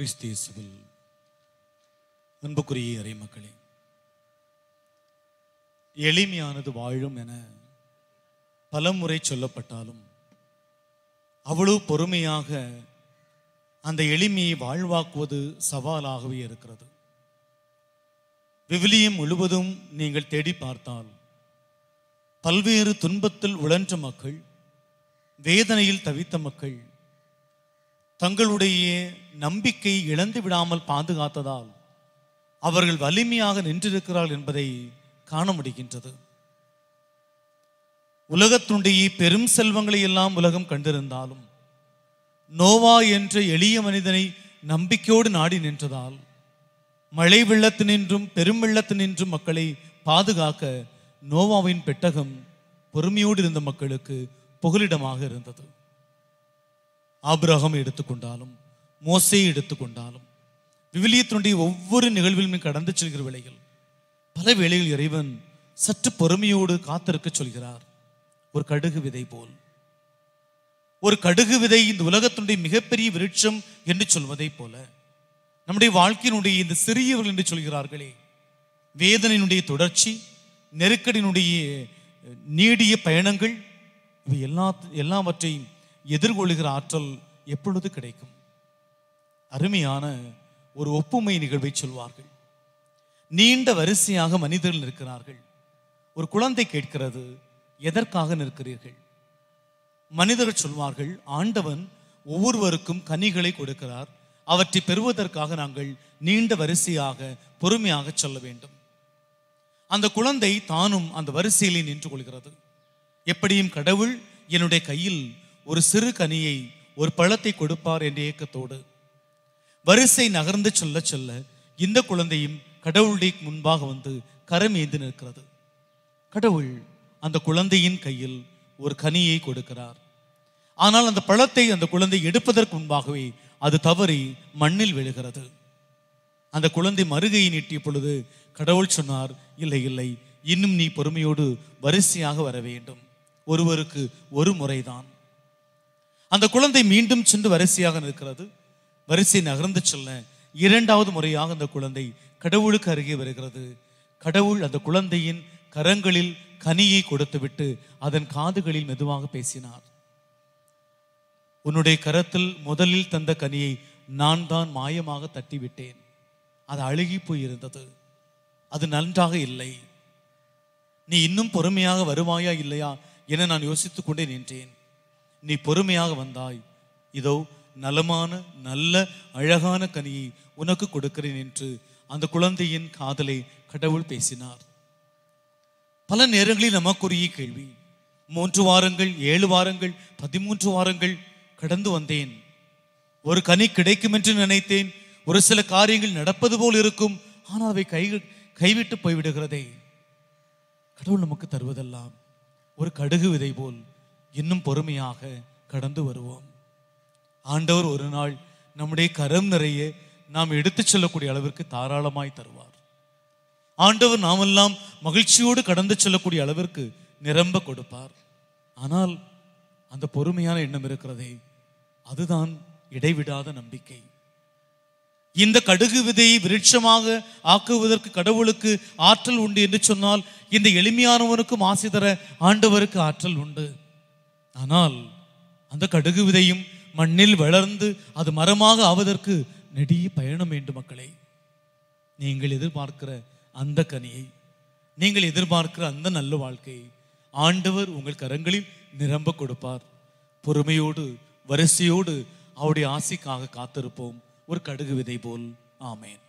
கிறிஸ்தேசுவில் அன்புக்குரிய அறை மக்களே எளிமையானது வாழும் என பலமுறை சொல்லப்பட்டாலும் அவ்வளவு பொறுமையாக அந்த எளிமையை வாழ்வாக்குவது சவாலாகவே இருக்கிறது விவிலியம் முழுவதும் நீங்கள் தேடி பார்த்தால் பல்வேறு துன்பத்தில் உழன்ற மக்கள் வேதனையில் தவித்த மக்கள் தங்களுடைய நம்பிக்கை இழந்து விடாமல் பாதுகாத்ததால் அவர்கள் வலிமையாக நின்றிருக்கிறார்கள் என்பதை காண முடிகின்றது உலகத்துடைய பெரும் செல்வங்களை எல்லாம் உலகம் கண்டிருந்தாலும் நோவா என்ற எளிய மனிதனை நம்பிக்கையோடு நாடி நின்றதால் மழை வெள்ளத்து நின்றும் பெரும் வெள்ளத்து நின்றும் மக்களை பாதுகாக்க நோவாவின் பெட்டகம் பொறுமையோடு இருந்த மக்களுக்கு புகலிடமாக இருந்தது ஆபிரகம் எடுத்துக்கொண்டாலும் மோசையை எடுத்துக்கொண்டாலும் விவிலியத்தினுடைய ஒவ்வொரு நிகழ்விலுமே கடந்து செல்கிற வேலைகள் பல வேளையில் இறைவன் சற்று பொறுமையோடு காத்திருக்க சொல்கிறார் ஒரு கடுகு விதை போல் ஒரு கடுகு விதை இந்த உலகத்தினுடைய மிகப்பெரிய விருட்சம் என்று சொல்வதை போல நம்முடைய வாழ்க்கையினுடைய இந்த சிறியவர்கள் என்று சொல்கிறார்களே வேதனையினுடைய தொடர்ச்சி நெருக்கடியினுடைய நீடிய பயணங்கள் இவை எல்லா எல்லாவற்றையும் எதிர்கொள்கிற ஆற்றல் எப்பொழுது கிடைக்கும் அருமையான ஒரு ஒப்புமை நிகழ்வை சொல்வார்கள் நீண்ட வரிசையாக மனிதர்கள் நிற்கிறார்கள் ஒரு குழந்தை கேட்கிறது எதற்காக நிற்கிறீர்கள் மனிதர்கள் சொல்வார்கள் ஆண்டவன் ஒவ்வொருவருக்கும் கனிகளை கொடுக்கிறார் அவற்றை பெறுவதற்காக நாங்கள் நீண்ட வரிசையாக பொறுமையாக சொல்ல வேண்டும் அந்த குழந்தை தானும் அந்த வரிசையிலே நின்று கொள்கிறது எப்படியும் கடவுள் என்னுடைய கையில் ஒரு சிறு கனியை ஒரு பழத்தை கொடுப்பார் என்ற இயக்கத்தோடு வரிசை நகர்ந்து சொல்ல சொல்ல இந்த குழந்தையும் கடவுளுடைய முன்பாக வந்து கரம் ஏந்து நிற்கிறது கடவுள் அந்த குழந்தையின் கையில் ஒரு கனியை கொடுக்கிறார் ஆனால் அந்த பழத்தை அந்த குழந்தை எடுப்பதற்கு முன்பாகவே அது தவறி மண்ணில் விழுகிறது அந்த குழந்தை மருகையை நீட்டிய பொழுது கடவுள் சொன்னார் இல்லை இல்லை இன்னும் நீ பொறுமையோடு வரிசையாக வர வேண்டும் ஒருவருக்கு ஒரு முறைதான் அந்த குழந்தை மீண்டும் சென்று வரிசையாக நிற்கிறது வரிசை நகர்ந்து செல்ல இரண்டாவது முறையாக அந்த குழந்தை கடவுளுக்கு அருகே வருகிறது கடவுள் அந்த குழந்தையின் கரங்களில் கனியை கொடுத்துவிட்டு அதன் காதுகளில் மெதுவாக பேசினார் உன்னுடைய கரத்தில் முதலில் தந்த கனியை நான் தான் மாயமாக தட்டிவிட்டேன் அது அழுகி போயிருந்தது அது நன்றாக இல்லை நீ இன்னும் பொறுமையாக வருவாயா இல்லையா என நான் யோசித்துக் கொண்டே நின்றேன் நீ பொறுமையாக வந்தாய் இதோ நலமான நல்ல அழகான கனியை உனக்கு கொடுக்கிறேன் என்று அந்த குழந்தையின் காதலை கடவுள் பேசினார் பல நேரங்களில் நமக்குரிய கேள்வி மூன்று வாரங்கள் ஏழு வாரங்கள் பதிமூன்று வாரங்கள் கடந்து வந்தேன் ஒரு கனி கிடைக்கும் என்று நினைத்தேன் ஒரு சில காரியங்கள் நடப்பது போல் இருக்கும் ஆனால் அவை கை கைவிட்டு போய்விடுகிறதே கடவுள் நமக்கு தருவதெல்லாம் ஒரு கடுகு விதை போல் இன்னும் பொறுமையாக கடந்து வருவோம் ஆண்டவர் ஒரு நாள் நம்முடைய கரம் நிறைய நாம் எடுத்துச் செல்லக்கூடிய அளவிற்கு தாராளமாய் தருவார் ஆண்டவர் நாமெல்லாம் மகிழ்ச்சியோடு கடந்து செல்லக்கூடிய அளவிற்கு நிரம்ப கொடுப்பார் ஆனால் அந்த பொறுமையான எண்ணம் இருக்கிறதே அதுதான் இடைவிடாத நம்பிக்கை இந்த கடுகு விதையை விருட்சமாக ஆக்குவதற்கு கடவுளுக்கு ஆற்றல் உண்டு என்று சொன்னால் இந்த எளிமையானவனுக்கும் ஆசை தர ஆண்டவருக்கு ஆற்றல் உண்டு ஆனால் அந்த கடுகு விதையும் மண்ணில் வளர்ந்து அது மரமாக ஆவதற்கு நெடிய பயணம் வேண்டும் மக்களே நீங்கள் எதிர்பார்க்கிற அந்த கனியை நீங்கள் எதிர்பார்க்கிற அந்த நல்ல வாழ்க்கையை ஆண்டவர் உங்கள் கரங்களில் நிரம்ப கொடுப்பார் பொறுமையோடு வரிசையோடு அவருடைய ஆசைக்காக காத்திருப்போம் ஒரு கடுகு விதை போல் ஆமேன்